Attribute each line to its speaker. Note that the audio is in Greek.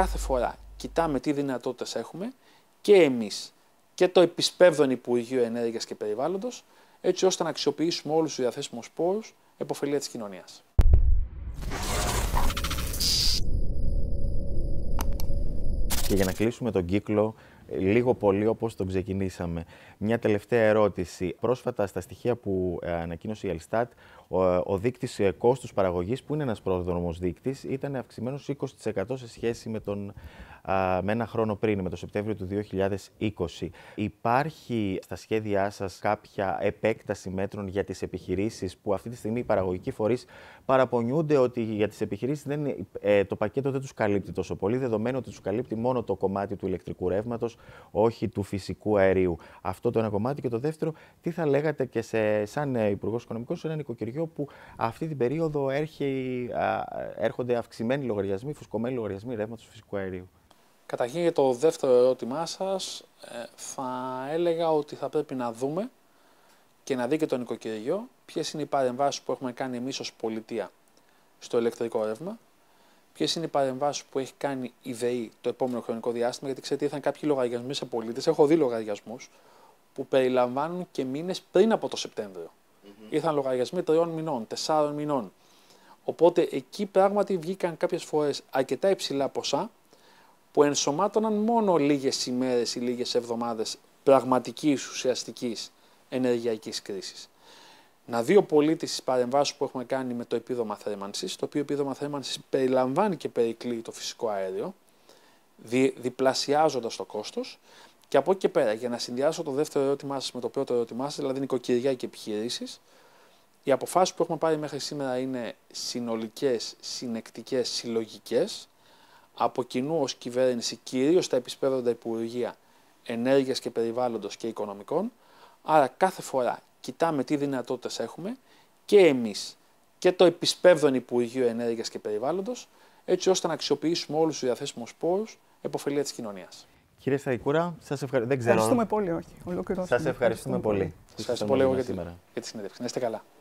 Speaker 1: κάθε φορά κοιτάμε τι δυνατότητες έχουμε και εμείς και το επισπεύδον Υπουργείο Ενέργειας και Περιβάλλοντος, έτσι ώστε να αξιοποιήσουμε όλους τους διαθέσιμού πόρους επωφελία της κοινωνίας.
Speaker 2: Και για να κλείσουμε τον κύκλο λίγο πολύ όπως τον ξεκινήσαμε. Μια τελευταία ερώτηση. Πρόσφατα στα στοιχεία που ε, ανακοίνωσε η Ελστάτ, ο, ο δείκτης ε, κόστους παραγωγής, που είναι ένας πρόδρομος δείκτης, ήταν αυξημένος 20% σε σχέση με, τον, με ένα χρόνο πριν, με το Σεπτέμβριο του 2020. Υπάρχει στα σχέδιά σας κάποια επέκταση μέτρων για τις επιχειρήσεις που αυτή τη στιγμή οι παραγωγικοί φορείς παραπονιούνται ότι για τις επιχειρήσεις ε, το πακέτο δεν τους καλύπτει τόσο πολύ, δεδομένου ότι τους καλύπτει μόνο το κομμάτι του ηλεκτρικού ρεύματος όχι του φυσικού αερίου. Αυτό το ένα κομμάτι. Και το δεύτερο, τι θα λέγατε και σε, σαν ε, Υπουργός Οικονομικών σε ένα νοικοκυριό που αυτή την περίοδο έρχει, έρχονται αυξημένοι λογαριασμοί, φουσκωμένοι λογαριασμοί ρεύματος φυσικού αερίου.
Speaker 1: Καταρχήν για το δεύτερο ερώτημά σας, ε, θα έλεγα ότι θα πρέπει να δούμε και να δει και το νοικοκυριό ποιες είναι οι παρεμβάσεις που έχουμε κάνει εμείς ως πολιτεία στο ηλεκτρικό ρεύμα ποιες είναι οι παρεμβάσεις που έχει κάνει η ΔΕΗ το επόμενο χρονικό διάστημα, γιατί ξέρετε, ήρθαν κάποιοι λογαριασμοί σε πολίτες. Έχω δει λογαριασμούς που περιλαμβάνουν και μήνες πριν από το Σεπτέμβριο. Mm-hmm. Ήρθαν λογαριασμοί τριών μηνών, τεσσάρων μηνών. Οπότε εκεί πράγματι βγήκαν κάποιες φορές αρκετά υψηλά ποσά που ενσωμάτωναν μόνο λίγες ημέρες ή λίγες εβδομάδες πραγματικής ουσιαστικής ενεργειακής κρίσης να δει ο πολίτης τις παρεμβάσεις που έχουμε κάνει με το επίδομα θέρμανσης, το οποίο επίδομα θέρμανσης περιλαμβάνει και περικλεί το φυσικό αέριο, δι, διπλασιάζοντας το κόστος. Και από εκεί και πέρα, για να συνδυάσω το δεύτερο ερώτημά σας με το πρώτο ερώτημά σας, δηλαδή νοικοκυριά και επιχειρήσεις, οι αποφάσεις που έχουμε πάρει μέχρι σήμερα είναι συνολικές, συνεκτικές, συλλογικές. Από κοινού ως κυβέρνηση, κυρίως τα επισπεύδοντα Υπουργεία Ενέργειας και Περιβάλλοντος και Οικονομικών. Άρα κάθε φορά κοιτάμε τι δυνατότητες έχουμε και εμείς και το επισπεύδον Υπουργείο Ενέργειας και Περιβάλλοντος, έτσι ώστε να αξιοποιήσουμε όλους τους διαθέσιμους πόρους επωφελία της κοινωνίας.
Speaker 2: Κύριε Σταϊκούρα, σας ευχαριστώ. Δεν ξέρω. Ευχαριστούμε
Speaker 1: πολύ, όχι. Σα Σας ευχαριστούμε πολύ. Σας ευχαριστώ πολύ για, για τη συνέντευξη. Να είστε καλά.